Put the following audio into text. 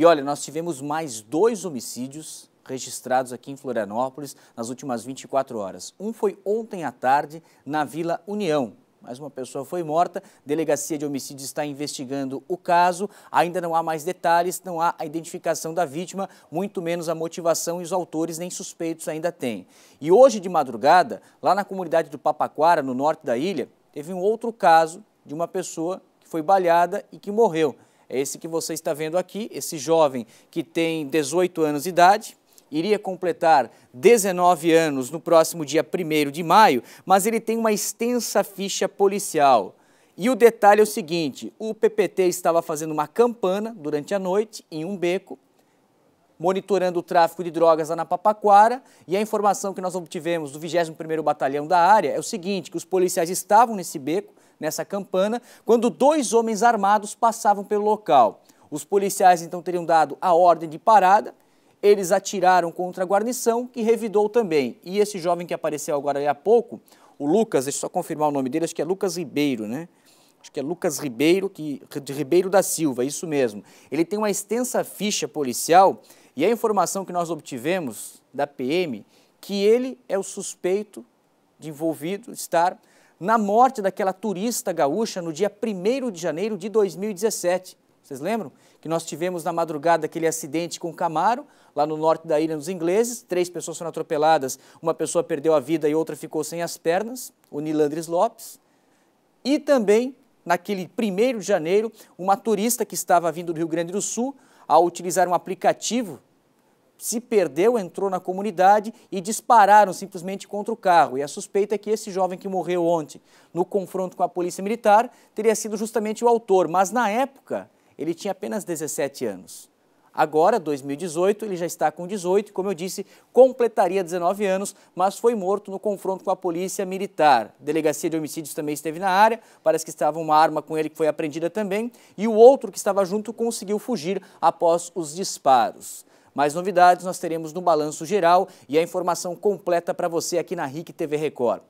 E olha, nós tivemos mais dois homicídios registrados aqui em Florianópolis nas últimas 24 horas. Um foi ontem à tarde na Vila União. Mais uma pessoa foi morta, delegacia de homicídios está investigando o caso, ainda não há mais detalhes, não há a identificação da vítima, muito menos a motivação e os autores nem suspeitos ainda têm. E hoje de madrugada, lá na comunidade do Papaquara, no norte da ilha, teve um outro caso de uma pessoa que foi baleada e que morreu é esse que você está vendo aqui, esse jovem que tem 18 anos de idade, iria completar 19 anos no próximo dia 1 de maio, mas ele tem uma extensa ficha policial. E o detalhe é o seguinte: o PPT estava fazendo uma campana durante a noite em um beco, monitorando o tráfico de drogas lá na Papaquara, e a informação que nós obtivemos do 21º Batalhão da área é o seguinte, que os policiais estavam nesse beco, nessa campana, quando dois homens armados passavam pelo local. Os policiais então teriam dado a ordem de parada, eles atiraram contra a guarnição, que revidou também. E esse jovem que apareceu agora há pouco, o Lucas, deixa eu só confirmar o nome dele, acho que é Lucas Ribeiro, né? Acho que é Lucas Ribeiro, que, de Ribeiro da Silva, isso mesmo. Ele tem uma extensa ficha policial e a informação que nós obtivemos da PM que ele é o suspeito de envolvido estar na morte daquela turista gaúcha no dia 1 de janeiro de 2017. Vocês lembram? Que nós tivemos na madrugada aquele acidente com o Camaro, lá no norte da ilha dos ingleses, três pessoas foram atropeladas, uma pessoa perdeu a vida e outra ficou sem as pernas, o Nilandres Lopes. E também, naquele 1 de janeiro, uma turista que estava vindo do Rio Grande do Sul, ao utilizar um aplicativo se perdeu, entrou na comunidade e dispararam simplesmente contra o carro. E a suspeita é que esse jovem que morreu ontem no confronto com a polícia militar teria sido justamente o autor, mas na época ele tinha apenas 17 anos. Agora, 2018, ele já está com 18, como eu disse, completaria 19 anos, mas foi morto no confronto com a polícia militar. Delegacia de Homicídios também esteve na área, parece que estava uma arma com ele que foi apreendida também, e o outro que estava junto conseguiu fugir após os disparos. Mais novidades nós teremos no balanço geral e a informação completa para você aqui na RIC TV Record.